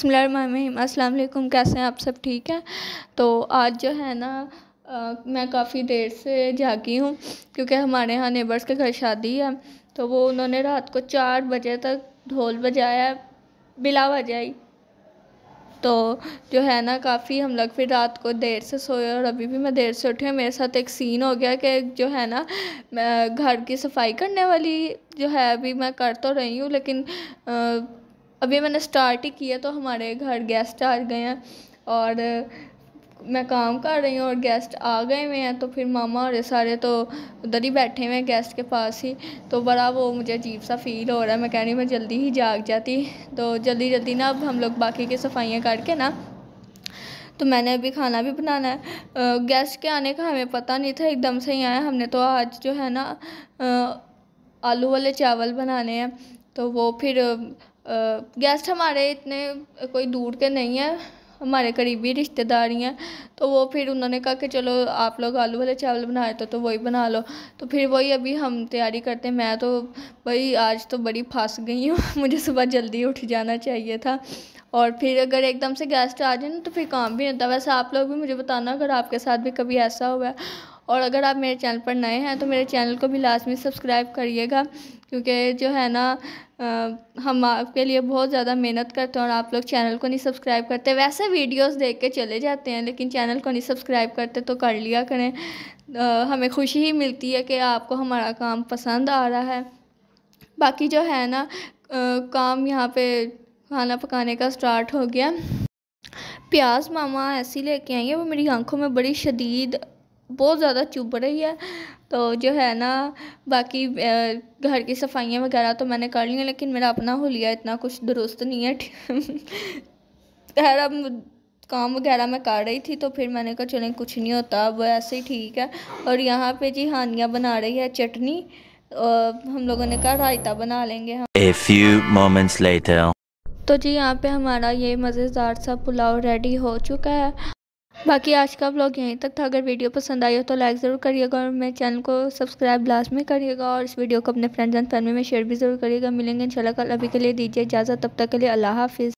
अस्सलाम वालेकुम कैसे हैं आप सब ठीक हैं तो आज जो है ना आ, मैं काफ़ी देर से जागी हूँ क्योंकि हमारे यहाँ नेबर्स के घर शादी है तो वो उन्होंने रात को चार बजे तक ढोल बजाया बिला बजाई तो जो है ना काफ़ी हम लोग फिर रात को देर से सोए और अभी भी मैं देर से उठी हूँ मेरे साथ एक सीन हो गया कि जो है ना घर की सफाई करने वाली जो है अभी मैं कर तो रही हूँ लेकिन आ, अभी मैंने स्टार्ट ही किया तो हमारे घर गेस्ट आ गए हैं और मैं काम कर रही हूँ और गेस्ट आ गए हुए हैं तो फिर मामा और सारे तो उधर ही बैठे हुए हैं गेस्ट के पास ही तो बड़ा वो मुझे अजीब सा फील हो रहा है मैं कह रही हूँ मैं जल्दी ही जाग जाती तो जल्दी जल्दी ना अब हम लोग बाकी की सफाइयाँ करके ना तो मैंने अभी खाना भी बनाना है गेस्ट के आने का हमें पता नहीं था एकदम से ही आया हमने तो आज जो है ना आलू वाले चावल बनाने हैं तो वो फिर गेस्ट हमारे इतने कोई दूर के नहीं हैं हमारे करीबी रिश्तेदार ही हैं तो वो फिर उन्होंने कहा कि चलो आप लोग आलू वाले चावल बनाए तो, तो वही बना लो तो फिर वही अभी हम तैयारी करते हैं मैं तो भाई आज तो बड़ी फंस गई हूँ मुझे सुबह जल्दी उठ जाना चाहिए था और फिर अगर एकदम से गेस्ट आ जाए ना तो फिर काम भी नहीं होता वैसे आप लोग भी मुझे बताना अगर आपके साथ भी कभी ऐसा हुआ है और अगर आप मेरे चैनल पर नए हैं तो मेरे चैनल को भी लास्ट में सब्सक्राइब करिएगा क्योंकि जो है ना आ, हम आपके लिए बहुत ज़्यादा मेहनत करते हैं और आप लोग चैनल को नहीं सब्सक्राइब करते वैसे वीडियोस देख के चले जाते हैं लेकिन चैनल को नहीं सब्सक्राइब करते तो कर लिया करें आ, हमें खुशी ही मिलती है कि आपको हमारा काम पसंद आ रहा है बाकी जो है ना आ, काम यहाँ पे खाना पकाने का स्टार्ट हो गया प्याज मामा ऐसी लेके आई है वो मेरी आंखों में बड़ी शदीद बहुत ज़्यादा चुभ रही है तो जो है ना बाकी घर की सफाइयाँ वगैरह तो मैंने कर ली हैं लेकिन मेरा अपना हुलिया इतना कुछ दुरुस्त नहीं है खैर अब काम वगैरह मैं कर रही थी तो फिर मैंने कहा चलें कुछ नहीं होता अब ऐसे ही ठीक है और यहाँ पे जी हानियाँ बना रही है चटनी हम लोगों ने कहा रायता बना लेंगे हम A few moments later. तो जी यहाँ पे हमारा ये मज़ेदार सा पुलाव रेडी हो चुका है बाकी आज का ब्लॉग यहीं तक था अगर वीडियो पसंद आई हो तो लाइक ज़रूर करिएगा और मेरे चैनल को सब्सक्राइब लास्ट में करिएगा और इस वीडियो को अपने फ्रेंड्स एंड फैमिली में शेयर भी ज़रूर करिएगा मिलेंगे इंशाल्लाह कल अभी के लिए दीजिए इजाज़त तब तक के लिए अल्लाह हाफिज़